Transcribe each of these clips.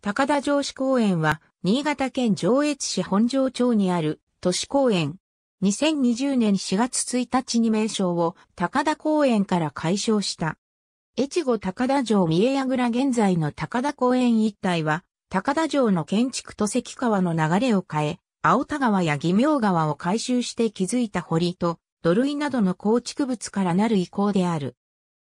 高田城市公園は、新潟県上越市本庄町にある都市公園。2020年4月1日に名称を高田公園から解消した。越後高田城三重櫓現在の高田公園一帯は、高田城の建築と関川の流れを変え、青田川や義明川を改修して築いた堀と、土塁などの構築物からなる意向である。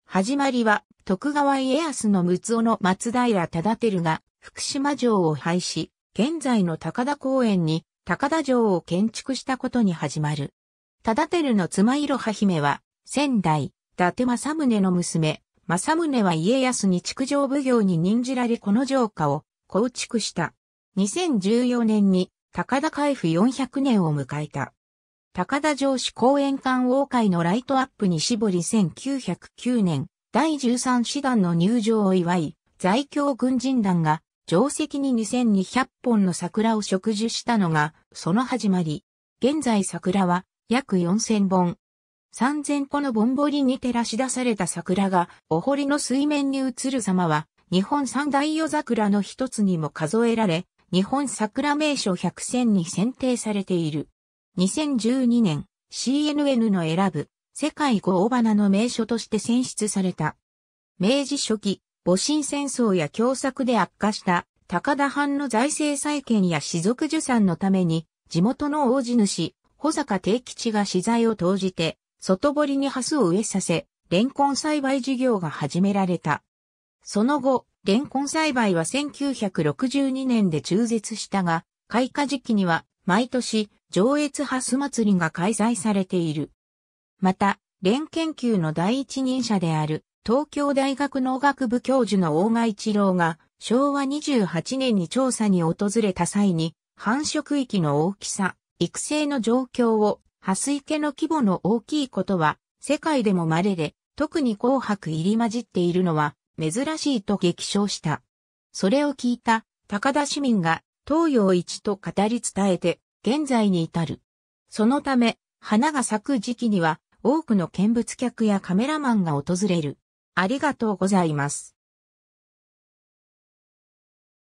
始まりは、徳川家康の六尾の松平忠輝が、福島城を廃止、現在の高田公園に高田城を建築したことに始まる。忠るの妻いろは姫は、仙台、伊達政宗の娘、政宗は家康に築城奉行に任じられこの城下を構築した。2014年に高田開府400年を迎えた。高田城市公園館王会のライトアップに絞り1909年、第13師団の入場を祝い、在京軍人団が定石に2200本の桜を植樹したのが、その始まり。現在桜は約4000本。3000個のぼんぼりに照らし出された桜が、お堀の水面に映る様は、日本三大夜桜の一つにも数えられ、日本桜名所100選に選定されている。2012年、CNN の選ぶ、世界五尾花の名所として選出された。明治初期、戊辰戦争や共作で悪化した高田藩の財政再建や士族受産のために、地元の大地主、保坂定吉が資材を投じて、外堀に蓮を植えさせ、レンコン栽培事業が始められた。その後、レンコン栽培は1962年で中絶したが、開花時期には毎年上越蓮祭りが開催されている。また、蓮研究の第一人者である東京大学農学部教授の大賀一郎が昭和28年に調査に訪れた際に繁殖域の大きさ、育成の状況をハス池の規模の大きいことは世界でも稀で特に紅白入り混じっているのは珍しいと激賞した。それを聞いた高田市民が東洋一と語り伝えて現在に至る。そのため花が咲く時期には多くの見物客やカメラマンが訪れる。ありがとうございます。